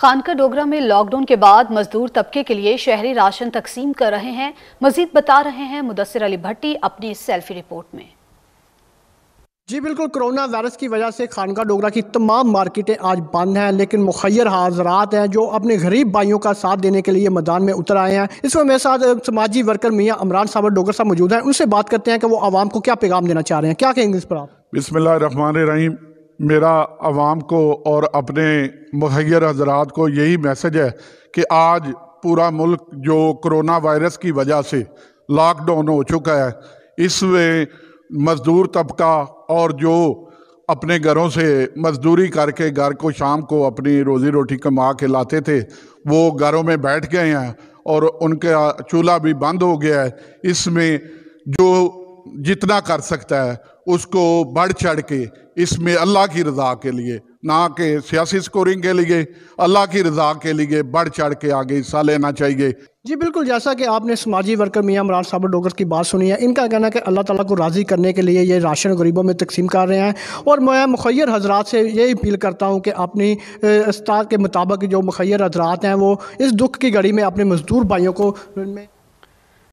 خانکہ ڈوگرا میں lock down کے بعد مزدور طبقے کے لیے شہری راشن تقسیم کر رہے ہیں مزید بتا رہے ہیں علی بھٹی اپنی سیلفی میں جی بالکل کرونا وائرس کی وجہ سے خانقاہ ڈوگرا کی تمام مارکیٹیں آج بند ہیں لیکن مخیر حاضرات ہیں جو اپنے غریب بھائیوں کا ساتھ دینے کے لیے میدان میں اتر آئے ہیں اس میں میرے ساتھ سماجی ورکر میاں امران صاحب ڈوگر صاحب موجود ہیں ان سے بات کرتے ہیں کہ وہ عوام کو کیا پیغام دینا چاہ رہے ہیں کیا کہیں گے اس پر آپ بسم اللہ الرحمن الرحیم میرا عوام کو اور اپنے مہیر حضرات کو یہی میسج ہے کہ آج پورا ملک جو کرونا وائرس کی وجہ سے لاک ڈاؤن ہو چکا ہے اس میں مزدور طبقہ اور جو اپنے گھروں سے مزدوری کر کے گھر کو شام کو اپنی روزی روٹی کما کے لاتے تھے وہ گھروں میں بیٹھ گئے ہیں اور ان کا چولہا بھی بند ہو گیا ہے اس میں جو جتنا کر سکتا ہے اس کو بڑھ چڑھ کے اس میں اللہ کی رضا کے لیے نہ کہ سیاسی سکورنگ کے لیے اللہ کی رضا کے لیے بڑھ چڑھ کے آگے حصہ لینا چاہیے جی بالکل جیسا کہ آپ نے سماجی ورکر میاں مران صاحب ڈوگر کی بات سنی ہے ان کا کہنا ہے کہ اللہ تعالیٰ کو راضی کرنے کے لیے یہ راشن غریبوں میں تقسیم کر رہے ہیں اور میں مخیر حضرات سے یہ اپیل کرتا ہوں کہ اپنی استاد کے مطابق جو مخیر حضرات ہیں وہ اس دکھ کی گھڑی میں اپنے مزدور بھائیوں کو